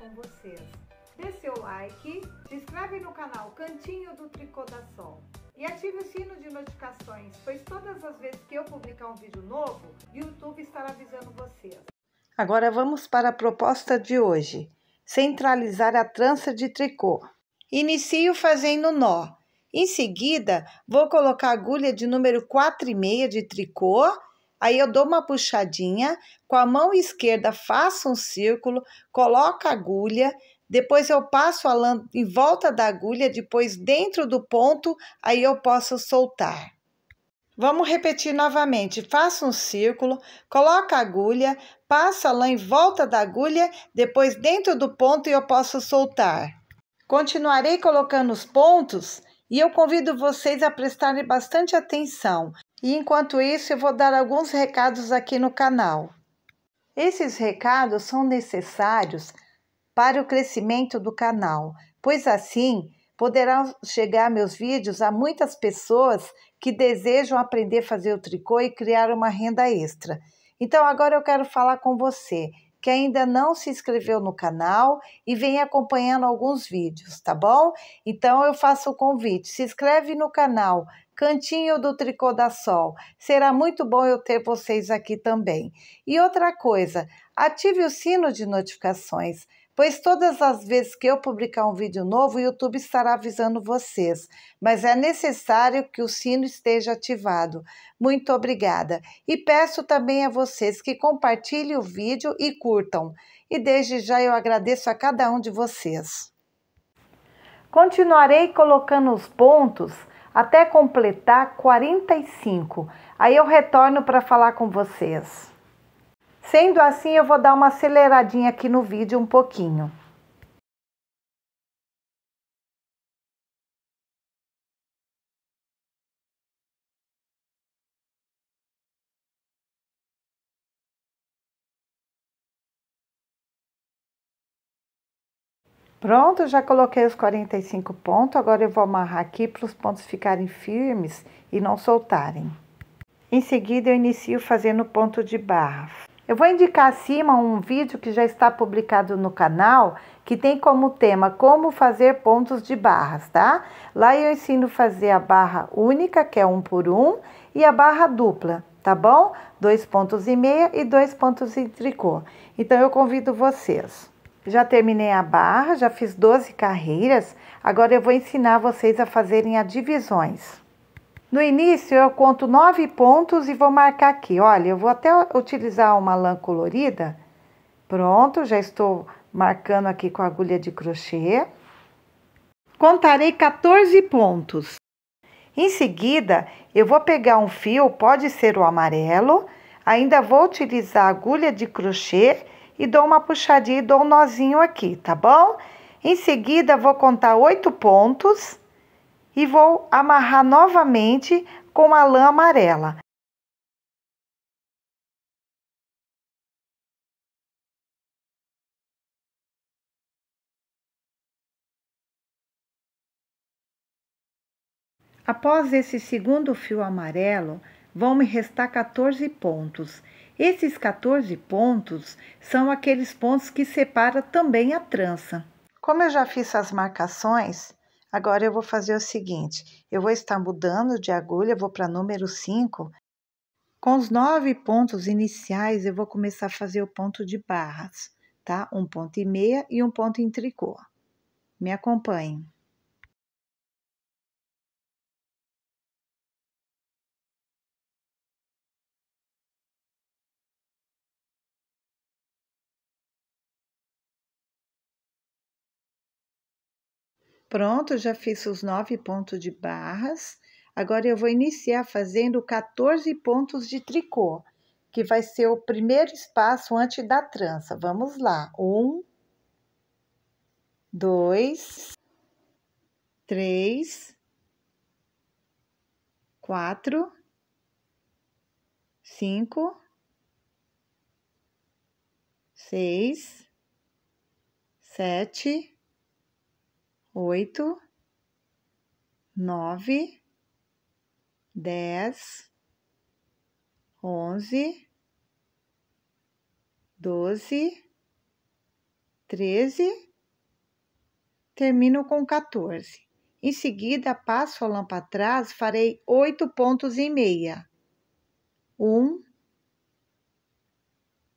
com vocês. Dê seu like, se inscreve no canal Cantinho do Tricô da Sol e ative o sino de notificações, pois todas as vezes que eu publicar um vídeo novo, o YouTube estará avisando vocês. Agora vamos para a proposta de hoje. Centralizar a trança de tricô. Inicio fazendo nó. Em seguida, vou colocar a agulha de número 4,5 de tricô Aí eu dou uma puxadinha, com a mão esquerda faço um círculo, coloco a agulha, depois eu passo a lã em volta da agulha, depois dentro do ponto, aí eu posso soltar. Vamos repetir novamente. Faço um círculo, coloco a agulha, passo a lã em volta da agulha, depois dentro do ponto e eu posso soltar. Continuarei colocando os pontos e eu convido vocês a prestarem bastante atenção. E enquanto isso, eu vou dar alguns recados aqui no canal. Esses recados são necessários para o crescimento do canal, pois assim poderão chegar meus vídeos a muitas pessoas que desejam aprender a fazer o tricô e criar uma renda extra. Então agora eu quero falar com você que ainda não se inscreveu no canal e vem acompanhando alguns vídeos, tá bom? Então eu faço o convite, se inscreve no canal, Cantinho do Tricô da Sol. Será muito bom eu ter vocês aqui também. E outra coisa, ative o sino de notificações, pois todas as vezes que eu publicar um vídeo novo, o YouTube estará avisando vocês, mas é necessário que o sino esteja ativado. Muito obrigada. E peço também a vocês que compartilhem o vídeo e curtam. E desde já eu agradeço a cada um de vocês. Continuarei colocando os pontos até completar 45. Aí eu retorno para falar com vocês. Sendo assim, eu vou dar uma aceleradinha aqui no vídeo um pouquinho. Pronto, já coloquei os 45 pontos, agora eu vou amarrar aqui para os pontos ficarem firmes e não soltarem. Em seguida, eu inicio fazendo ponto de barra. Eu vou indicar acima um vídeo que já está publicado no canal, que tem como tema como fazer pontos de barras, tá? Lá eu ensino fazer a barra única, que é um por um, e a barra dupla, tá bom? Dois pontos e meia e dois pontos em tricô. Então, eu convido vocês. Já terminei a barra, já fiz 12 carreiras, agora eu vou ensinar vocês a fazerem as divisões. No início eu conto 9 pontos e vou marcar aqui. Olha, eu vou até utilizar uma lã colorida. Pronto, já estou marcando aqui com a agulha de crochê. Contarei 14 pontos. Em seguida, eu vou pegar um fio, pode ser o amarelo, ainda vou utilizar a agulha de crochê e dou uma puxadinha e dou um nozinho aqui, tá bom? Em seguida, vou contar oito pontos e vou amarrar novamente com a lã amarela. Após esse segundo fio amarelo, vão me restar 14 pontos esses 14 pontos são aqueles pontos que separa também a trança. Como eu já fiz as marcações, agora eu vou fazer o seguinte: eu vou estar mudando de agulha, vou para número 5. Com os nove pontos iniciais, eu vou começar a fazer o ponto de barras, tá? Um ponto e meia e um ponto em tricô. Me acompanhe. Pronto, já fiz os nove pontos de barras. Agora eu vou iniciar fazendo 14 pontos de tricô, que vai ser o primeiro espaço antes da trança. Vamos lá. Um, dois, três, quatro, cinco, seis, sete, oito, nove, dez, onze, doze, treze. Termino com 14. Em seguida, passo a para trás. farei oito pontos em meia. Um,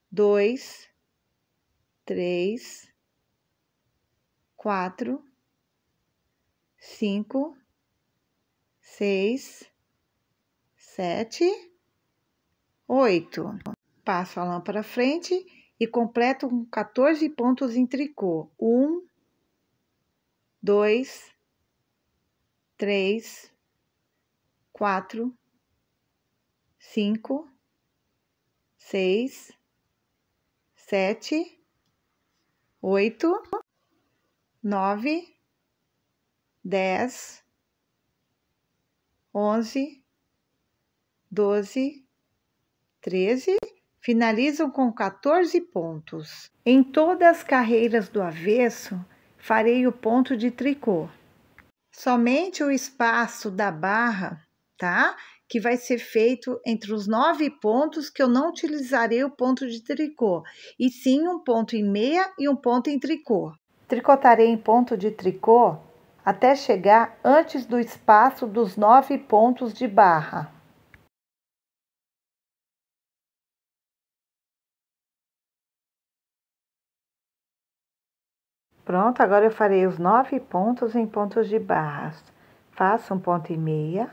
dois, três, quatro, cinco, seis, sete, oito. Passo a lã para frente e completo com 14 pontos em tricô. Um, dois, três, quatro, cinco, seis, sete, oito, nove, dez, onze, doze, treze, finalizam com 14 pontos. Em todas as carreiras do avesso, farei o ponto de tricô. Somente o espaço da barra, tá? Que vai ser feito entre os nove pontos que eu não utilizarei o ponto de tricô, e sim um ponto em meia e um ponto em tricô. Tricotarei em ponto de tricô até chegar antes do espaço dos nove pontos de barra. Pronto, agora eu farei os nove pontos em pontos de barras. Faça um ponto e meia,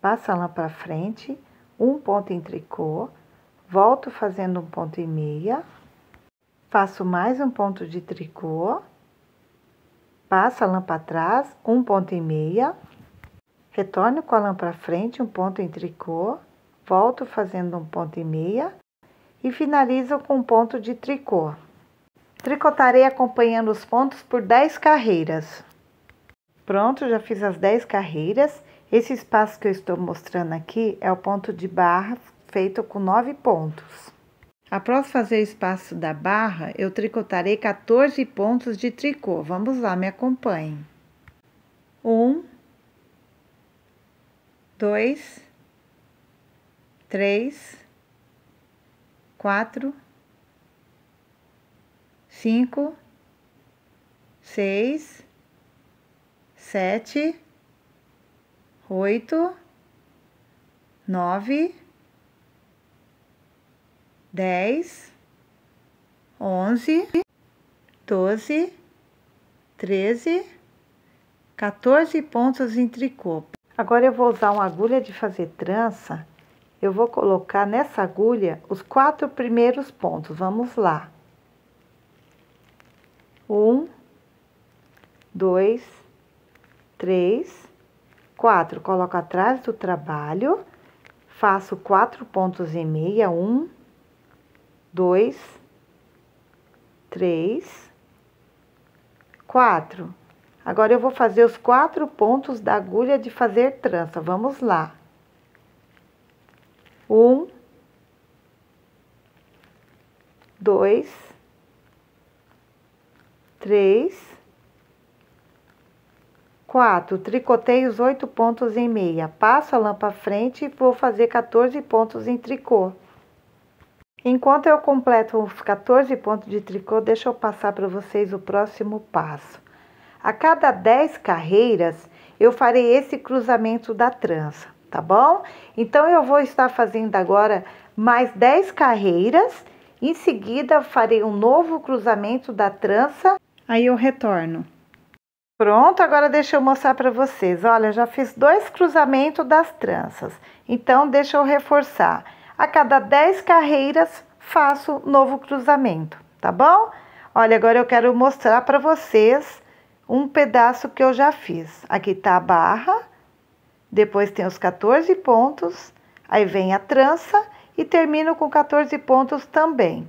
passa lá para frente, um ponto em tricô, volto fazendo um ponto e meia, faço mais um ponto de tricô Passa a lã para trás, um ponto e meia. Retorno com a lã para frente, um ponto em tricô. Volto fazendo um ponto e meia. E finalizo com um ponto de tricô. Tricotarei acompanhando os pontos por 10 carreiras. Pronto, já fiz as 10 carreiras. Esse espaço que eu estou mostrando aqui é o ponto de barra feito com 9 pontos. Após fazer o espaço da barra, eu tricotarei 14 pontos de tricô. Vamos lá, me acompanhe. Um, dois, três, quatro, cinco, seis, sete, oito, nove, dez, onze, doze, treze, 14 pontos em tricô. Agora eu vou usar uma agulha de fazer trança. Eu vou colocar nessa agulha os quatro primeiros pontos. Vamos lá. Um, dois, três, quatro. Coloco atrás do trabalho, faço quatro pontos e meia. Um, dois, três, quatro. Agora eu vou fazer os quatro pontos da agulha de fazer trança. Vamos lá. Um, dois, três, quatro. Tricotei os oito pontos em meia. Passo a lã para frente e vou fazer 14 pontos em tricô. Enquanto eu completo os 14 pontos de tricô, deixa eu passar para vocês o próximo passo. A cada 10 carreiras, eu farei esse cruzamento da trança, tá bom? Então, eu vou estar fazendo agora mais 10 carreiras. Em seguida, farei um novo cruzamento da trança. Aí, eu retorno. Pronto, agora deixa eu mostrar para vocês. Olha, já fiz dois cruzamentos das tranças. Então, deixa eu reforçar. A cada 10 carreiras faço novo cruzamento, tá bom? Olha, agora eu quero mostrar para vocês um pedaço que eu já fiz. Aqui tá a barra, depois tem os 14 pontos, aí vem a trança e termino com 14 pontos também.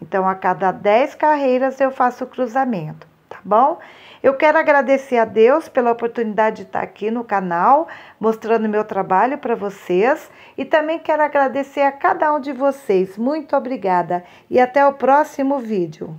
Então, a cada 10 carreiras eu faço o cruzamento. Bom, eu quero agradecer a Deus pela oportunidade de estar aqui no canal, mostrando meu trabalho para vocês. E também quero agradecer a cada um de vocês. Muito obrigada e até o próximo vídeo.